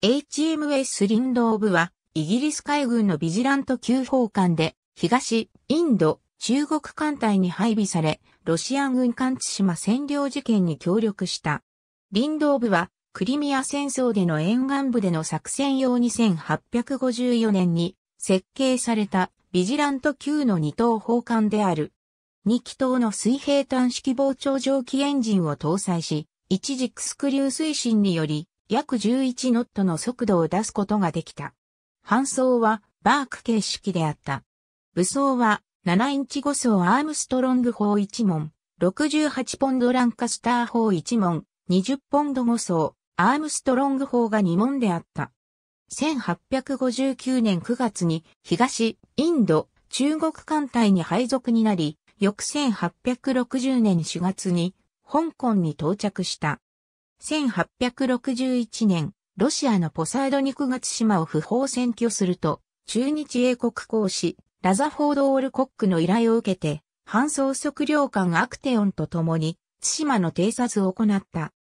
HMS リンドーブは、イギリス海軍のビジラント級砲艦で、東、インド、中国艦隊に配備され、ロシア軍艦津島占領事件に協力した。リンドーブは、クリミア戦争での沿岸部での作戦用2854年に設計されたビジラント級の二等砲艦である。二気筒の水平端式膨張蒸気エンジンを搭載し、一軸スクリュー推進により、約11ノットの速度を出すことができた。搬送はバーク形式であった。武装は7インチ5層アームストロング砲1門、68ポンドランカスター砲1門、20ポンド5層、アームストロング砲が2門であった。1859年9月に東、インド、中国艦隊に配属になり、翌1860年4月に香港に到着した。1861年、ロシアのポサードにク月島を不法占拠すると、中日英国公使、ラザフォード・オールコックの依頼を受けて、反総測量官アクテオンと共に、津島の偵察を行った。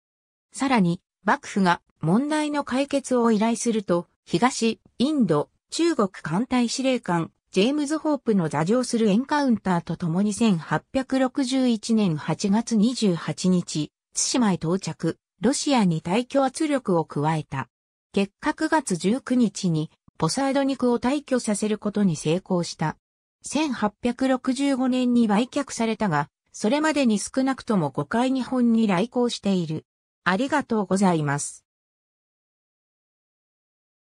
さらに、幕府が問題の解決を依頼すると、東、インド、中国艦隊司令官、ジェームズ・ホープの座上するエンカウンターと共に1861年8月28日、津島へ到着。ロシアに退去圧力を加えた。結果9月19日にポサードニクを退去させることに成功した。1865年に売却されたが、それまでに少なくとも5回日本に来航している。ありがとうございます。